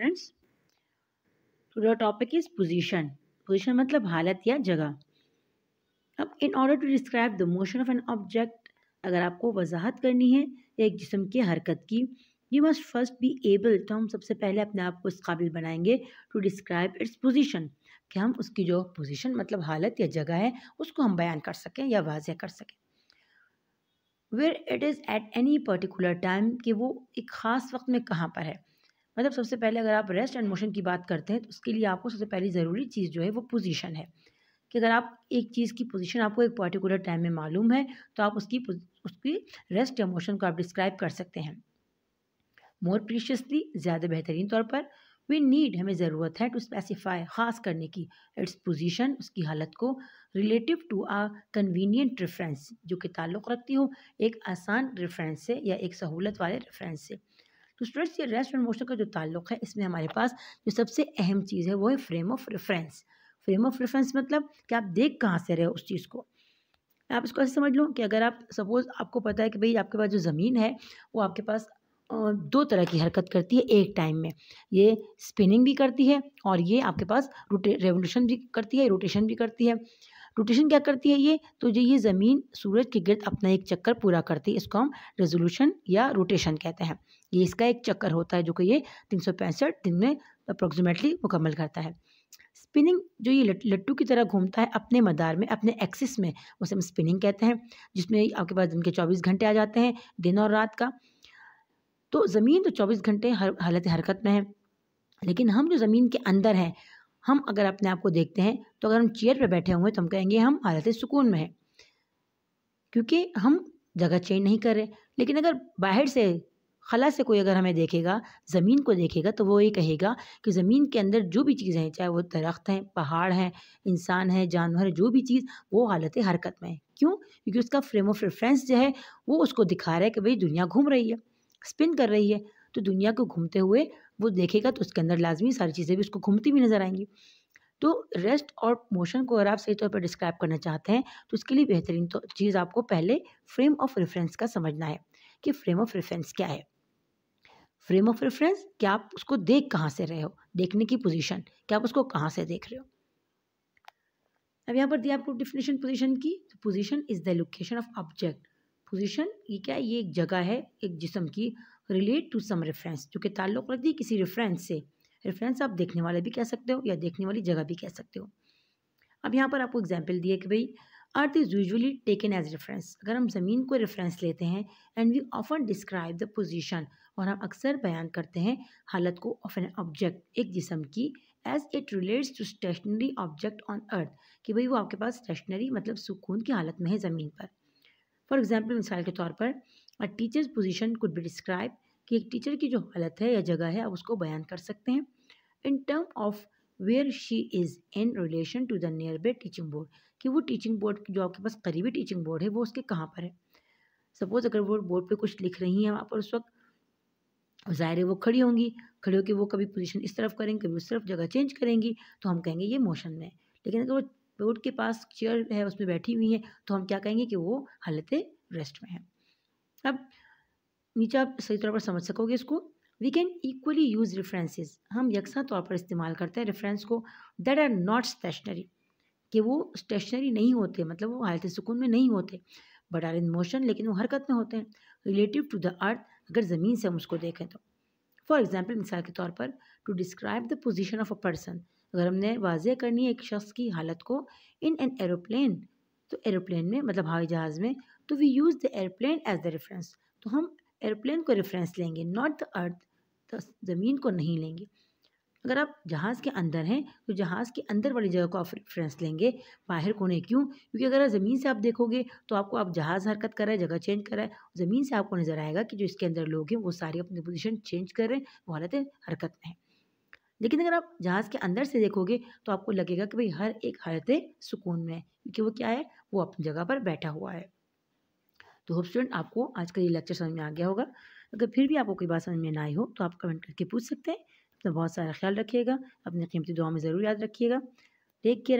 friends today topic is position position मतलब हालत या जगह अब in order to describe the motion of an object अगर आपको वजाहत करनी है एक जिसम की हरकत की you must first be able तो हम सबसे पहले अपने आप को इस काबिल बनाएंगे टू डिस्क्राइब इट्स पोजिशन कि हम उसकी जो पोजिशन मतलब हालत या जगह है उसको हम बयान कर सकें या वाजह कर सकें where it is at any particular time कि वो एक ख़ास वक्त में कहाँ पर है मतलब सबसे पहले अगर आप रेस्ट एंड मोशन की बात करते हैं तो उसके लिए आपको सबसे पहली ज़रूरी चीज़ जो है वो पोजीशन है कि अगर आप एक चीज़ की पोजीशन आपको एक पर्टिकुलर टाइम में मालूम है तो आप उसकी उसकी रेस्ट या मोशन को आप डिस्क्राइब कर सकते हैं मोर प्रीशियसली ज़्यादा बेहतरीन तौर पर वी नीड हमें ज़रूरत है टू स्पेसिफाई खास करने की इट्स पोजीशन उसकी हालत को relative to a convenient reference जो कि ताल्लुक़ रखती हो एक आसान रेफरेंस से या एक सहूलत वाले रेफरेंस से तो स्टूडेंट्स ये रेस्ट एंड मोशन का जो ताल्लुक है इसमें हमारे पास जो सबसे अहम चीज़ है वो है frame of reference frame of reference मतलब कि आप देख कहाँ से रहे हो उस चीज़ को आप इसको ऐसे समझ लो कि अगर आप सपोज़ आपको पता है कि भाई आपके पास जो ज़मीन है वो आपके पास दो तरह की हरकत करती है एक टाइम में ये स्पिनिंग भी करती है और ये आपके पास रोटे रेवोल्यूशन भी करती है रोटेशन भी करती है रोटेशन क्या करती है ये तो जो ये ज़मीन सूरज के गिर्द अपना एक चक्कर पूरा करती है इसको हम रेजोल्यूशन या रोटेशन कहते हैं ये इसका एक चक्कर होता है जो कि ये तीन सौ पैंसठ दिन में अप्रोक्सीमेटली मुकम्मल करता है स्पिनिंग जो ये लट्टू की तरह घूमता है अपने मदार में अपने एक्सिस में उसे हम स्पिनिंग कहते हैं जिसमें आपके पास दिन के चौबीस घंटे आ जाते हैं दिन और रात का तो ज़मीन तो चौबीस घंटे हर हालत हरकत में है लेकिन हम जो ज़मीन के अंदर हैं हम अगर अपने आप को देखते हैं तो अगर हम चेयर पर बैठे हुए तो हम कहेंगे हम हालत सुकून में हैं क्योंकि हम जगह चेंज नहीं कर रहे लेकिन अगर बाहर से खला से कोई अगर हमें देखेगा ज़मीन को देखेगा तो वो ये कहेगा कि ज़मीन के अंदर जो भी चीज़ें हैं चाहे वो दरख्त हैं पहाड़ हैं इंसान हैं जानवर जो भी चीज़ वो हालत हरकत में है क्यों क्योंकि उसका फ्रेम ऑफ रेफरेंस जो है वो उसको दिखा रहा है कि भाई दुनिया घूम रही है स्पिन कर रही है तो दुनिया को घूमते हुए वो देखेगा तो उसके अंदर लाजमी सारी चीज़ें भी उसको घूमती भी नज़र आएंगी तो रेस्ट और मोशन को अगर आप सही तौर पर डिस्क्राइब करना चाहते हैं तो उसके लिए बेहतरीन तो चीज़ आपको पहले फ्रेम ऑफ रेफरेंस का समझना है कि फ्रेम ऑफ रेफरेंस क्या है फ्रेम ऑफ रेफरेंस कि आप उसको देख कहाँ से रहे हो देखने की पोजीशन कि आप उसको कहाँ से देख रहे हो अब यहाँ पर दिया आपको डिफिनेशन पोजीशन की position is the location of object position ये क्या है ये एक जगह है एक जिसम की रिलेट टू सम रेफरेंस जो कि ताल्लुक रखती है किसी रेफरेंस से रेफरेंस आप देखने वाले भी कह सकते हो या देखने वाली जगह भी कह सकते हो अब यहाँ पर आपको एग्जाम्पल दिए कि भाई earth is usually taken as reference अगर हम ज़मीन को रेफरेंस लेते हैं and we often describe the position और हम अक्सर बयान करते हैं हालत को ऑफ एन ऑब्जेक्ट एक जिसम की as it relates to stationary object on earth कि भाई वो आपके पास स्टेशनरी मतलब सुकून की हालत में है ज़मीन पर फॉर एग्ज़ाम्पल मिसाल के तौर पर अ टीचर्स पोजिशन कुड भी डिस्क्राइब कि एक टीचर की जो हालत है या जगह है आप उसको बयान कर सकते हैं in term of where she is in relation to the nearby teaching board कि वो टीचिंग बोर्ड जो आपके पास करीबी टीचिंग बोर्ड है वो उसके कहाँ पर है सपोज़ अगर वो बोर्ड पे कुछ लिख रही हैं वहाँ पर उस वक्त ज़ाहिर है वो खड़ी होंगी खड़ी होकर वो कभी पोजीशन इस तरफ करेंगी कभी उस तरफ जगह चेंज करेंगी तो हम कहेंगे ये मोशन में लेकिन अगर वो बोर्ड के पास चेयर है उसमें बैठी हुई है तो हम क्या कहेंगे कि वो हालत रेस्ट में है अब नीचे आप सही तौर पर समझ सकोगे इसको we can equally use references हम यकसा तौर पर इस्तेमाल करते हैं रेफरेंस को दैट आर नॉट स्टेशनरी कि वो स्टेशनरी नहीं होते मतलब वो हालत सुकून में नहीं होते बट आर इन मोशन लेकिन वो हरकत में होते हैं रिलेटिव टू द अर्थ अगर ज़मीन से हम उसको देखें तो फॉर एग्ज़ाम्पल मिसाल के तौर पर to describe the position of a person अगर हमने वाजह करनी है एक शख्स की हालत को इन एन एरोप्लन तो एरोप्लन में मतलब हवाई जहाज़ में तो we use the aeroplane as the reference तो हम एरोप्लन को रेफरेंस लेंगे नॉट द अर्थ तो ज़मीन को नहीं लेंगे अगर आप जहाज़ के अंदर हैं तो जहाज़ के अंदर वाली जगह को आप रेफरेंस लेंगे बाहर को नहीं क्यों क्योंकि अगर ज़मीन से आप देखोगे तो आपको आप जहाज़ हरकत कर रहा है जगह चेंज कर रहा है ज़मीन से आपको नज़र आएगा कि जो इसके अंदर लोग हैं वो सारे अपनी पोजिशन चेंज कर रहे हैं वो हालतें हरकत में है लेकिन अगर आप जहाज़ के अंदर से देखोगे तो आपको लगेगा कि भाई हर एक हालतें सुकून में है क्योंकि वो क्या है वो अपनी जगह पर बैठा हुआ है तो होप स्टूडेंट आपको आज का ये लेक्चर समझ में आ गया होगा अगर फिर भी आपको कोई बात समझ में ना आई हो तो आप कमेंट करके पूछ सकते हैं अपना तो बहुत सारा ख्याल रखिएगा अपने कीमती दुआ में ज़रूर याद रखिएगा टेक केयर